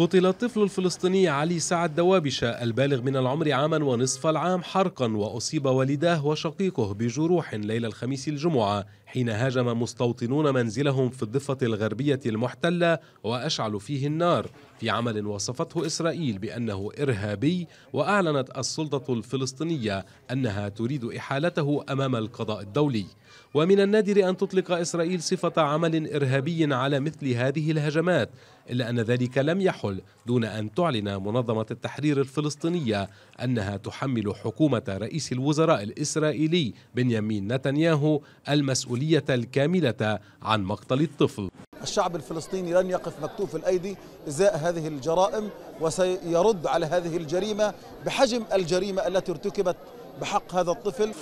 قتل الطفل الفلسطيني علي سعد دوابشة البالغ من العمر عاما ونصف العام حرقا وأصيب والداه وشقيقه بجروح ليلة الخميس الجمعة حين هاجم مستوطنون منزلهم في الضفة الغربية المحتلة وأشعلوا فيه النار في عمل وصفته إسرائيل بأنه إرهابي وأعلنت السلطة الفلسطينية أنها تريد إحالته أمام القضاء الدولي ومن النادر أن تطلق إسرائيل صفة عمل إرهابي على مثل هذه الهجمات إلا أن ذلك لم يحل دون أن تعلن منظمة التحرير الفلسطينية أنها تحمل حكومة رئيس الوزراء الإسرائيلي بنيامين نتنياهو المسؤولية الكاملة عن مقتل الطفل الشعب الفلسطيني لن يقف مكتوف الأيدي إزاء هذه الجرائم وسيرد على هذه الجريمة بحجم الجريمة التي ارتكبت بحق هذا الطفل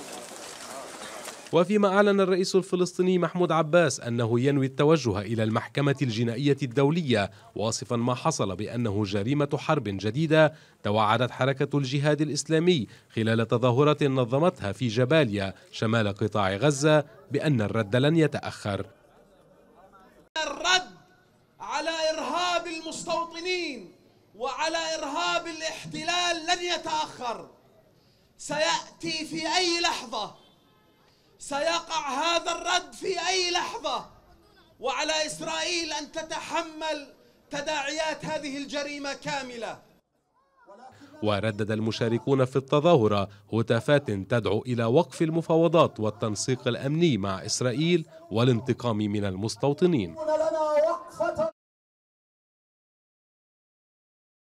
وفيما أعلن الرئيس الفلسطيني محمود عباس أنه ينوي التوجه إلى المحكمة الجنائية الدولية واصفا ما حصل بأنه جريمة حرب جديدة توعدت حركة الجهاد الإسلامي خلال تظاهرة نظمتها في جباليا شمال قطاع غزة بأن الرد لن يتأخر الرد على إرهاب المستوطنين وعلى إرهاب الاحتلال لن يتأخر سيأتي في أي لحظة سيقع هذا الرد في أي لحظة وعلى إسرائيل أن تتحمل تداعيات هذه الجريمة كاملة وردد المشاركون في التظاهرة هتافات تدعو إلى وقف المفاوضات والتنسيق الأمني مع إسرائيل والانتقام من المستوطنين